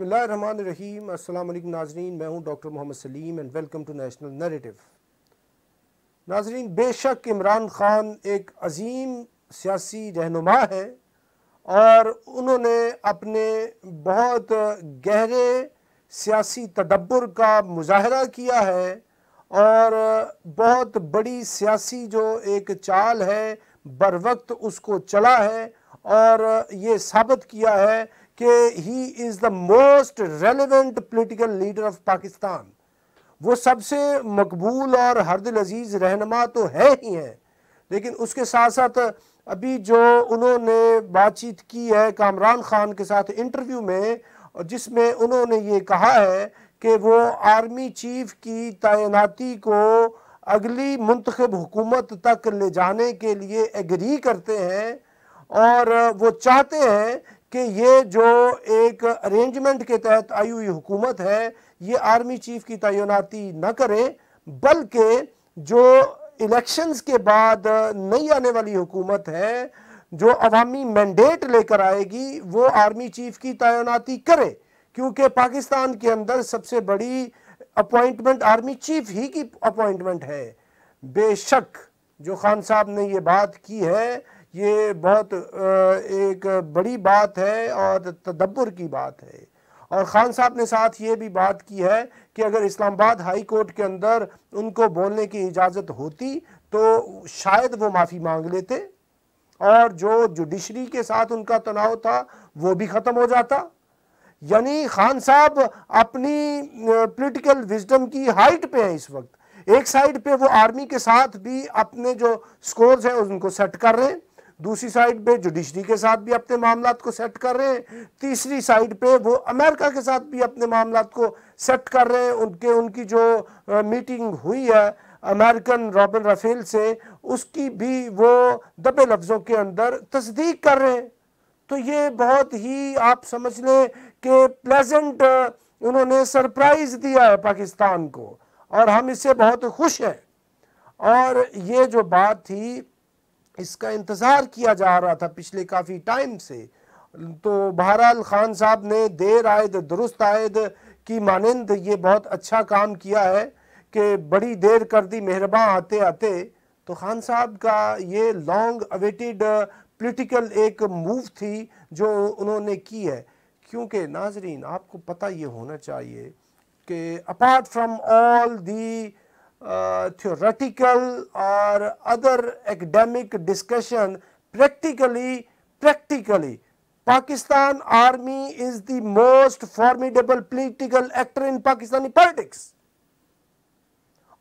बसमीम अल्लाम नाजरीन मैं हूं doctor Mohammad Salim and welcome to national narrative नाजरीन बेशक इमरान ख़ान एक अजीम सियासी रहनुमा है और उन्होंने अपने बहुत गहरे सियासी तदब्बर का मुजाहरा किया है और बहुत बड़ी सियासी जो एक चाल है बर वक्त उसको चला है और ये साबित किया है कि he is the most relevant political leader of Pakistan वो सबसे मकबूल और हरदिल अजीज़ रहनमा तो है ही हैं लेकिन उसके साथ साथ अभी जो उन्होंने बातचीत की है कामरान खान के साथ इंटरव्यू में जिसमें उन्होंने ये कहा है कि वो आर्मी चीफ की तैनाती को अगली मंतखब हुकूमत तक ले जाने के लिए एग्री करते हैं और वो चाहते हैं कि ये जो एक अरेंजमेंट के तहत आई हुई हुकूमत है ये आर्मी चीफ की तैनाती न करें बल्कि जो इलेक्शंस के बाद नई आने वाली हुकूमत है जो अवामी मैंडेट लेकर आएगी वो आर्मी चीफ की तैनाती करे क्योंकि पाकिस्तान के अंदर सबसे बड़ी अपॉइंटमेंट आर्मी चीफ ही की अपॉइंटमेंट है बेशक जो खान साहब ने ये बात की है ये बहुत एक बड़ी बात है और तदब्बर की बात है और ख़ान साहब ने साथ ये भी बात की है कि अगर इस्लामाबाद हाई कोर्ट के अंदर उनको बोलने की इजाज़त होती तो शायद वो माफ़ी मांग लेते और जो जुडिशरी के साथ उनका तनाव था वो भी ख़त्म हो जाता यानी खान साहब अपनी पॉलिटिकल विजडम की हाइट पे हैं इस वक्त एक साइड पे वो आर्मी के साथ भी अपने जो स्कोर्स हैं उनको सेट कर रहे हैं दूसरी साइड पे जुडिशरी के साथ भी अपने मामला को सेट कर रहे हैं तीसरी साइड पे वो अमेरिका के साथ भी अपने मामला को सेट कर रहे हैं उनके उनकी जो मीटिंग हुई है अमेरिकन रॉबिन रफेल से उसकी भी वो दबे लफ्ज़ों के अंदर तस्दीक कर रहे हैं तो ये बहुत ही आप समझ लें कि प्लेजेंट उन्होंने सरप्राइज़ दिया है पाकिस्तान को और हम इससे बहुत खुश हैं और ये जो बात थी इसका इंतज़ार किया जा रहा था पिछले काफ़ी टाइम से तो बहरहाल खान साहब ने देर आयद दुरुस्त आयद की मानंद ये बहुत अच्छा काम किया है कि बड़ी देर कर दी मेहरबा आते आते तो खान साहब का ये लॉन्ग अवेटेड पॉलिटिकल एक मूव थी जो उन्होंने की है क्योंकि नाजरीन आपको पता ये होना चाहिए कि apart from all the uh, theoretical or other academic discussion practically practically Pakistan army is the most formidable political actor in Pakistani politics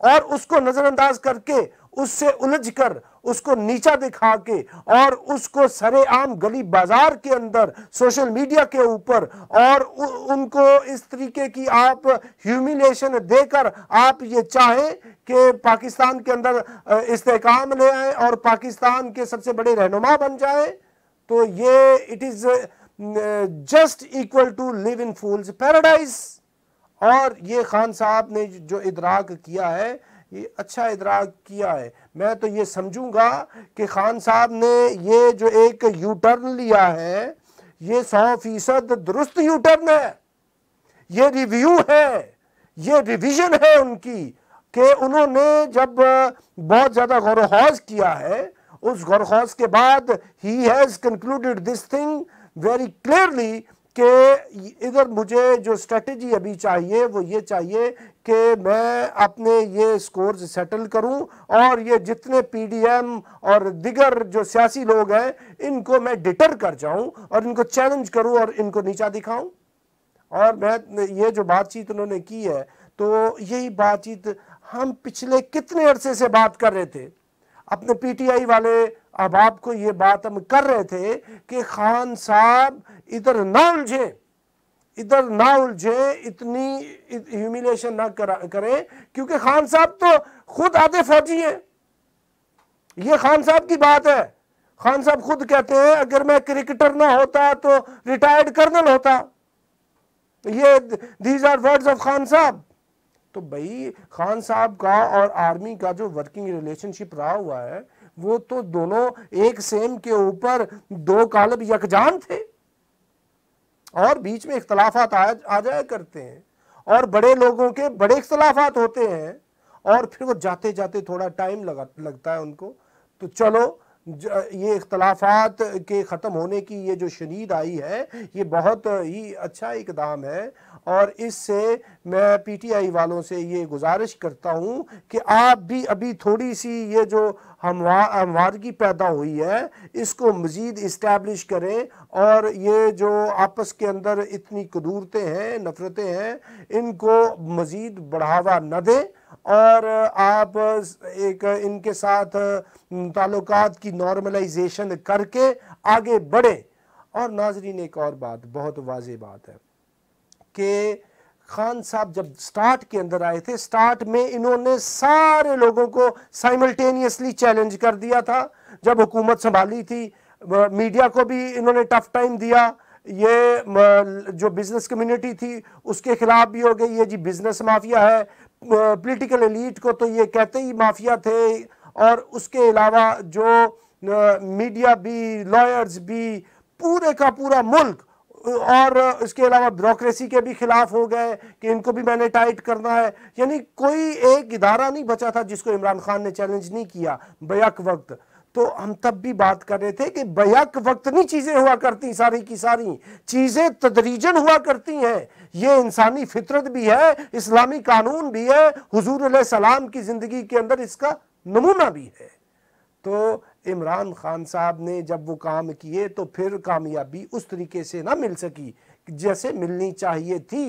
और उसको नज़रअंदाज करके उससे उलझ कर उसको नीचा दिखा के और उसको सरेआम गली बाजार के अंदर सोशल मीडिया के ऊपर और उ, उनको इस तरीके की आप ह्यूमिलेशन देकर आप ये चाहें कि पाकिस्तान के अंदर इस्तेकाम ले आए और पाकिस्तान के सबसे बड़े रहनुमा बन जाए तो ये it is just equal to live in fools paradise और ये खान साहब ने जो इदराक किया है ये अच्छा इदराक किया है मैं तो ये समझूंगा कि खान साहब ने ये जो एक यूटर्न लिया है ये सौ फीसद दुरुस्त टर्न है ये रिव्यू है ये रिविजन है उनकी कि उन्होंने जब बहुत ज़्यादा गौर हौज किया है उस गौर हौज के बाद ही has concluded this thing very clearly कि इधर मुझे जो स्ट्रेटेजी अभी चाहिए वो ये चाहिए कि मैं अपने ये स्कोर सेटल करूं और ये जितने पीडीएम और दिगर जो सियासी लोग हैं इनको मैं डिटर कर जाऊं और इनको चैलेंज करूं और इनको नीचा दिखाऊं और मैं ये जो बातचीत उन्होंने की है तो यही बातचीत हम पिछले कितने अरसे से बात कर रहे थे अपने पीटीआई वाले अहबाब को ये बात हम कर रहे थे कि खान साहब इधर ना उलझें इधर ना उलझे इतनी ह्यूमिलेशन ना करें क्योंकि खान साहब तो खुद आधे फौजी हैं ये खान साहब की बात है खान साहब खुद कहते हैं अगर मैं क्रिकेटर ना होता तो रिटायर्ड कर्नल होता ये these are words of Khan साहब तो भाई खान साहब का और आर्मी का जो वर्किंग रिलेशनशिप रहा हुआ है वो तो दोनों एक सेम के ऊपर दो कालब यकजान थे और बीच में इख्तलाफात आ, आ जाया करते हैं और बड़े लोगों के बड़े इख्तलाफात होते हैं और फिर वो जाते जाते थोड़ा टाइम लगा लगता है उनको तो चलो ये इख्तलाफात के ख़त्म होने की ये जो शनीद आई है ये बहुत ही अच्छा इकदाम है और इससे मैं पीटीआई वालों से ये गुजारिश करता हूँ कि आप भी अभी थोड़ी सी ये जो हमवारगी पैदा हुई है इसको मज़ीद इस्टेब्लिश करें और ये जो आपस के अंदर इतनी कदूरतें हैं नफ़रतें हैं इनको मज़ीद बढ़ावा न दें और आप एक इनके साथ ताल्लुक की नॉर्मलाइजेशन करके आगे बढ़ें और नाजरीन एक और बात बहुत वाज बात है कि खान साहब जब स्टार्ट के अंदर आए थे स्टार्ट में इन्होंने सारे लोगों को साइमल्टेनियसली चैलेंज कर दिया था जब हुकूमत संभाली थी मीडिया को भी इन्होंने टफ टाइम दिया ये जो बिज़नेस कम्युनिटी थी उसके खिलाफ भी हो गई ये जी बिज़नेस माफिया है पॉलिटिकल एलिट को तो ये कहते ही माफिया थे और उसके अलावा जो मीडिया भी लॉयर्स भी पूरे का पूरा मुल्क और इसके अलावा ब्यूरोसी के भी खिलाफ हो गए कि इनको भी मैंने टाइट करना है यानी कोई एक इदारा नहीं बचा था जिसको इमरान खान ने चैलेंज नहीं किया बैक वक्त तो हम तब भी बात कर रहे थे कि बयाक वक्त नहीं चीज़ें हुआ करती सारी की सारी चीज़ें तदरीजन हुआ करती हैं ये इंसानी फितरत भी है इस्लामी कानून भी है हजूर सलाम की ज़िंदगी के अंदर इसका नमूना भी है तो इमरान खान साहब ने जब वो काम किए तो फिर कामयाबी उस तरीके से ना मिल सकी जैसे मिलनी चाहिए थी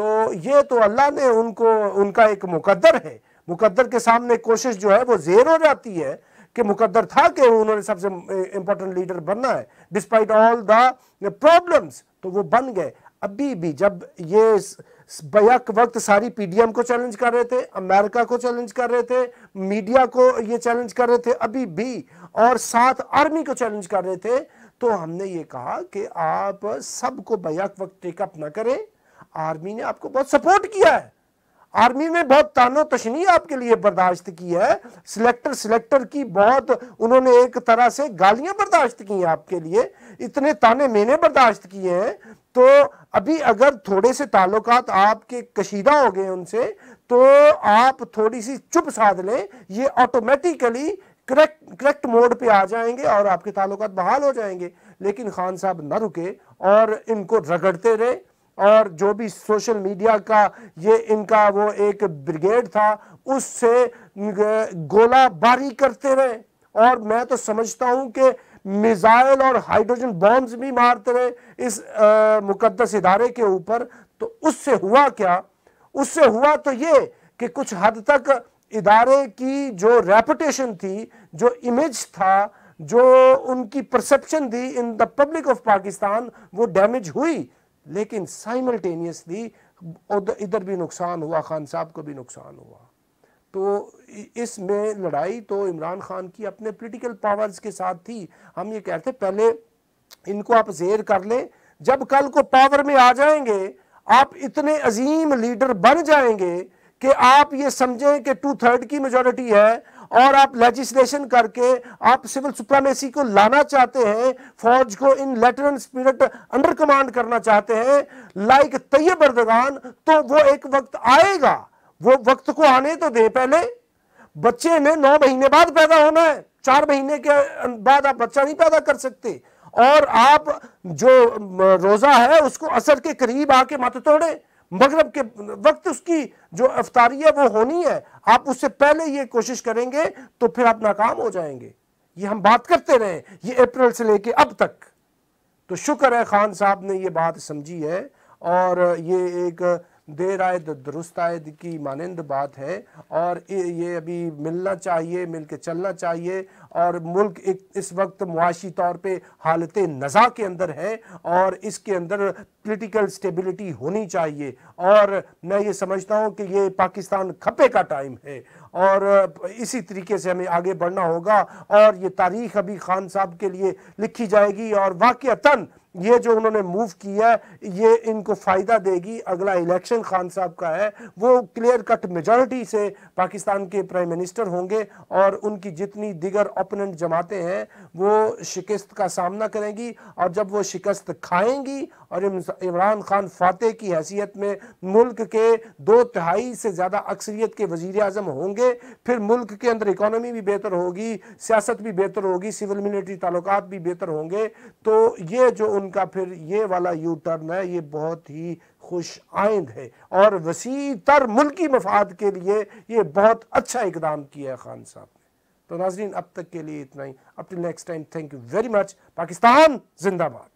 तो ये तो अल्लाह ने उनको उनका एक मुकद्दर है मुकद्दर के सामने कोशिश जो है वो जेर हो जाती है कि मुकद्दर था कि उन्होंने सबसे इंपॉर्टेंट लीडर बनना है डिस्पाइट ऑल द प्रॉब्लम्स तो वो बन गए अभी भी जब ये बैक वक्त सारी पीडीएम को चैलेंज कर रहे थे अमेरिका को चैलेंज कर रहे थे मीडिया को ये चैलेंज कर रहे थे अभी भी और साथ आर्मी को चैलेंज कर रहे थे तो हमने ये कहा कि आप सबको बयक वक्त टेकअप ना करें आर्मी ने आपको बहुत सपोर्ट किया है आर्मी में बहुत तानो तशनी आपके लिए बर्दाश्त की है सिलेक्टर सिलेक्टर की बहुत उन्होंने एक तरह से गालियां बर्दाश्त की हैं आपके लिए इतने ताने मैंने बर्दाश्त किए हैं तो अभी अगर थोड़े से ताल्लुक आपके कशीदा हो गए उनसे तो आप थोड़ी सी चुप साध लें ये ऑटोमेटिकली करेक्ट करेक्ट मोड पे आ जाएंगे और आपके ताल्लुक बहाल हो जाएंगे लेकिन खान साहब न रुके और इनको रगड़ते रहे और जो भी सोशल मीडिया का ये इनका वो एक ब्रिगेड था उससे गोलाबारी करते रहे और मैं तो समझता हूँ कि मिज़ाइल और हाइड्रोजन बॉम्ब्स भी मारते रहे इस मुकदस इदारे के ऊपर तो उससे हुआ क्या उससे हुआ तो ये कि कुछ हद तक इदारे की जो रेपुटेशन थी जो इमेज था जो उनकी परसेप्शन थी in the public of Pakistan वो डैमेज हुई लेकिन साइमल्टेनियसली इधर भी नुकसान हुआ खान साहब को भी नुकसान हुआ तो इसमें लड़ाई तो इमरान खान की अपने पॉलिटिकल पावर्स के साथ थी हम ये कहते पहले इनको आप जेर कर लें जब कल को पावर में आ जाएंगे आप इतने अजीम लीडर बन जाएंगे कि आप ये समझें कि टू थर्ड की मेजोरिटी है और आप लेजिस्लेशन करके आप सिविल सुप्रामेसी को लाना चाहते हैं फौज को in letter spirit under command करना चाहते हैं लाइक तैयब अर्दगान तो वो एक वक्त आएगा वो वक्त को आने तो दे पहले बच्चे ने नौ महीने बाद पैदा होना है चार महीने के बाद आप बच्चा नहीं पैदा कर सकते और आप जो रोजा है उसको असर के करीब आके मत तोड़े मगरब के वक्त उसकी जो अफतारी है वो होनी है आप उससे पहले ये कोशिश करेंगे तो फिर आप नाकाम हो जाएंगे ये हम बात करते रहे ये अप्रैल से लेके अब तक तो शुक्र है खान साहब ने ये बात समझी है और ये एक देर आयद दुरुस्त आयद की मानंद बात है और ये अभी मिलना चाहिए मिल के चलना चाहिए और मुल्क एक इस वक्त मुआशी तौर पे हालत नज़ा के अंदर है और इसके अंदर पॉलिटिकल स्टेबिलिटी होनी चाहिए और मैं ये समझता हूँ कि ये पाकिस्तान खपे का टाइम है और इसी तरीके से हमें आगे बढ़ना होगा और ये तारीख अभी खान साहब के लिए लिखी जाएगी और वाक़ता ये जो उन्होंने मूव किया ये इनको फ़ायदा देगी अगला इलेक्शन खान साहब का है वो क्लियर कट मेजॉरिटी से पाकिस्तान के प्राइम मिनिस्टर होंगे और उनकी जितनी दिगर ओपोनेंट जमातें हैं वो शिकस्त का सामना करेंगी और जब वो शिकस्त खाएंगी और इमरान खान फातह की हैसियत में मुल्क के दो तिहाई से ज़्यादा अक्सरियत के वजीर अजम होंगे फिर मुल्क के अंदर इकानमी भी बेहतर होगी सियासत भी बेहतर होगी सिविल मिलिट्री ताल्लुक भी बेहतर होंगे तो ये जो उनका फिर ये वाला यू टर्न है ये बहुत ही खुश आइंद है और वसी तर मुल्की मफाद के लिए ये बहुत अच्छा इकदाम किया है खान साहब ने तो नाजरीन अब तक के लिए इतना ही अब next time thank you very much Pakistan जिंदाबाद